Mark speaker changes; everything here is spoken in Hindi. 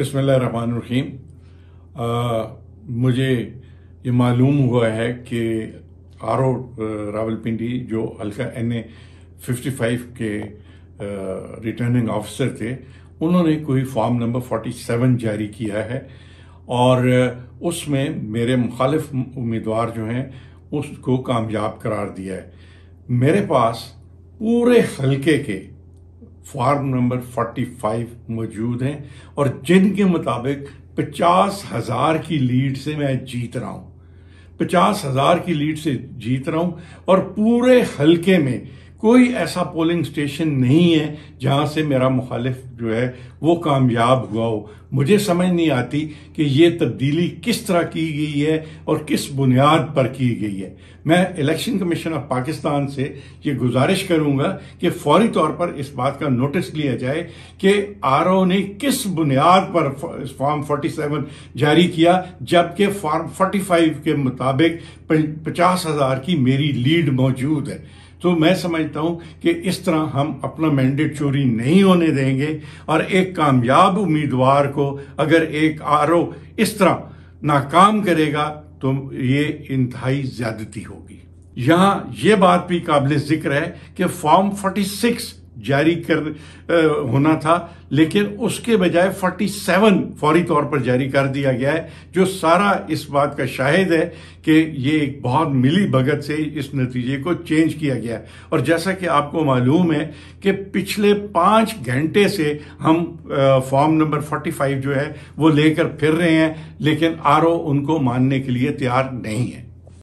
Speaker 1: बसमीम मुझे ये मालूम हुआ है कि आर ओ रावलपिंडी जो हल्का एन ए फिफ्टी फाइव के रिटर्निंग ऑफिसर थे उन्होंने कोई फॉर्म नंबर फोर्टी सेवन जारी किया है और उसमें मेरे मुखालिफ उम्मीदवार जो हैं उसको कामयाब करार दिया है मेरे पास पूरे हल्के के फॉर्म नंबर 45 मौजूद हैं और जिनके मुताबिक पचास हजार की लीड से मैं जीत रहा हूं पचास हजार की लीड से जीत रहा हूं और पूरे हलके में कोई ऐसा पोलिंग स्टेशन नहीं है जहां से मेरा मुखालिफ जो है वो कामयाब हुआ हो मुझे समझ नहीं आती कि ये तब्दीली किस तरह की गई है और किस बुनियाद पर की गई है मैं इलेक्शन कमीशन ऑफ पाकिस्तान से ये गुजारिश करूंगा कि फौरी तौर पर इस बात का नोटिस लिया जाए कि आर ने किस बुनियाद पर फॉर्म 47 जारी किया जबकि फॉर्म 45 के मुताबिक पचास हजार की मेरी लीड मौजूद है तो मैं समझता हूं कि इस तरह हम अपना मैंडेट चोरी नहीं होने देंगे और एक कामयाब उम्मीदवार को अगर एक आर इस तरह नाकाम करेगा तो ये इंतहाई ज्यादती होगी यहां यह बात भी काबिल जिक्र है कि फॉर्म 46 जारी कर आ, होना था लेकिन उसके बजाय 47 फौरी तौर पर जारी कर दिया गया है जो सारा इस बात का शाहिद है कि ये एक बहुत मिली भगत से इस नतीजे को चेंज किया गया है और जैसा कि आपको मालूम है कि पिछले पाँच घंटे से हम फॉर्म नंबर 45 जो है वो लेकर फिर रहे हैं लेकिन आर उनको मानने के लिए तैयार नहीं है